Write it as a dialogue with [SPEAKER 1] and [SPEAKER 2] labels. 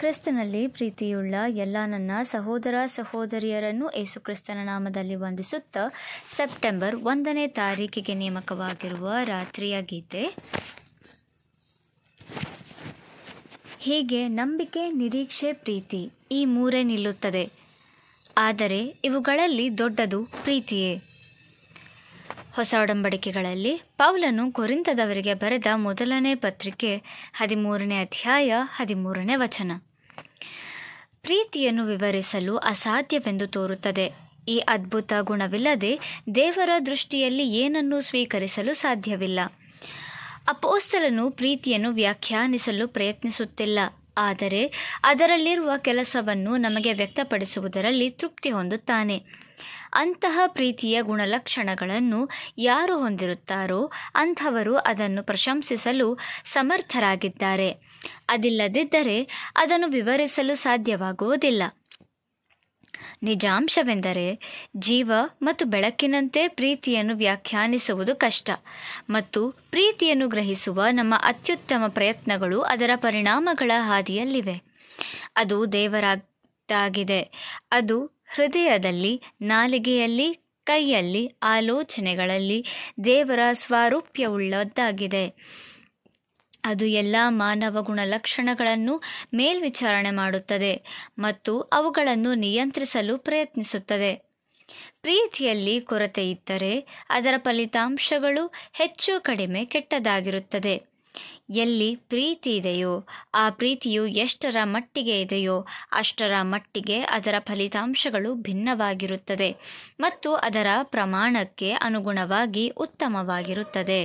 [SPEAKER 1] ಕ್ರಿಸ್ತನಲ್ಲಿ ಪ್ರೀತಿಯುಳ್ಳ ಎಲ್ಲ ನನ್ನ ಸಹೋದರ ಸಹೋದರಿಯರನ್ನು ಯೇಸುಕ್ರಿಸ್ತನ ನಾಮದಲ್ಲಿ ವಂದಿಸುತ್ತಾ ಸೆಪ್ಟೆಂಬರ್ ಒಂದನೇ ತಾರೀಕಿಗೆ ನೇಮಕವಾಗಿರುವ ರಾತ್ರಿಯ ಗೀತೆ ಹೀಗೆ ನಂಬಿಕೆ ನಿರೀಕ್ಷೆ ಪ್ರೀತಿ ಈ ಮೂರೇ ನಿಲ್ಲುತ್ತದೆ ಆದರೆ ಇವುಗಳಲ್ಲಿ ದೊಡ್ಡದು ಪ್ರೀತಿಯೇ ಹೊಸ ಒಡಂಬಡಿಕೆಗಳಲ್ಲಿ ಪೌಲನು ಕೊರಿಂತದವರಿಗೆ ಬರೆದ ಮೊದಲನೇ ಪತ್ರಿಕೆ ಹದಿಮೂರನೇ ಅಧ್ಯಾಯ ಹದಿಮೂರನೇ ವಚನ ಪ್ರೀತಿಯನ್ನು ವಿವರಿಸಲು ಅಸಾಧ್ಯವೆಂದು ತೋರುತ್ತದೆ ಈ ಅದ್ಭುತ ಗುಣವಿಲ್ಲದೆ ದೇವರ ದೃಷ್ಟಿಯಲ್ಲಿ ಏನನ್ನೂ ಸ್ವೀಕರಿಸಲು ಸಾಧ್ಯವಿಲ್ಲ ಅಪೋಸ್ತಲನು ಪ್ರೀತಿಯನ್ನು ವ್ಯಾಖ್ಯಾನಿಸಲು ಪ್ರಯತ್ನಿಸುತ್ತಿಲ್ಲ ಆದರೆ ಅದರಲ್ಲಿರುವ ಕೆಲಸವನ್ನು ನಮಗೆ ವ್ಯಕ್ತಪಡಿಸುವುದರಲ್ಲಿ ತೃಪ್ತಿ ಹೊಂದುತ್ತಾನೆ ಅಂತಹ ಪ್ರೀತಿಯ ಗುಣಲಕ್ಷಣಗಳನ್ನು ಯಾರು ಹೊಂದಿರುತ್ತಾರೋ ಅಂಥವರು ಅದನ್ನು ಪ್ರಶಂಸಿಸಲು ಸಮರ್ಥರಾಗಿದ್ದಾರೆ ಅದಿಲ್ಲದಿದ್ದರೆ ಅದನ್ನು ವಿವರಿಸಲು ಸಾಧ್ಯವಾಗುವುದಿಲ್ಲ ನಿಜಾಂಶವೆಂದರೆ ಜೀವ ಮತ್ತು ಬೆಳಕಿನಂತೆ ಪ್ರೀತಿಯನ್ನು ವ್ಯಾಖ್ಯಾನಿಸುವುದು ಕಷ್ಟ ಮತ್ತು ಪ್ರೀತಿಯನ್ನು ಗ್ರಹಿಸುವ ನಮ್ಮ ಅತ್ಯುತ್ತಮ ಪ್ರಯತ್ನಗಳು ಅದರ ಪರಿಣಾಮಗಳ ಹಾದಿಯಲ್ಲಿವೆ ಅದು ದೇವರಾಗಿದೆ ಅದು ಹೃದಯದಲ್ಲಿ ನಾಲಿಗೆಯಲ್ಲಿ ಕೈಯಲ್ಲಿ ಆಲೋಚನೆಗಳಲ್ಲಿ ದೇವರ ಸ್ವಾರೂಪ್ಯವುಳ್ಳದ್ದಾಗಿದೆ ಅದು ಎಲ್ಲ ಮಾನವ ಗುಣಲಕ್ಷಣಗಳನ್ನು ಮೇಲ್ವಿಚಾರಣೆ ಮಾಡುತ್ತದೆ ಮತ್ತು ಅವುಗಳನ್ನು ನಿಯಂತ್ರಿಸಲು ಪ್ರಯತ್ನಿಸುತ್ತದೆ ಪ್ರೀತಿಯಲ್ಲಿ ಕೊರತೆ ಇದ್ದರೆ ಅದರ ಫಲಿತಾಂಶಗಳು ಹೆಚ್ಚು ಕಡಿಮೆ ಕೆಟ್ಟದಾಗಿರುತ್ತದೆ ಎಲ್ಲಿ ಪ್ರೀತಿ ಇದೆಯೋ ಆ ಪ್ರೀತಿಯು ಎಷ್ಟರ ಮಟ್ಟಿಗೆ ಇದೆಯೋ ಅಷ್ಟರ ಮಟ್ಟಿಗೆ ಅದರ ಫಲಿತಾಂಶಗಳು ಭಿನ್ನವಾಗಿರುತ್ತದೆ ಮತ್ತು ಅದರ ಪ್ರಮಾಣಕ್ಕೆ ಅನುಗುಣವಾಗಿ ಉತ್ತಮವಾಗಿರುತ್ತದೆ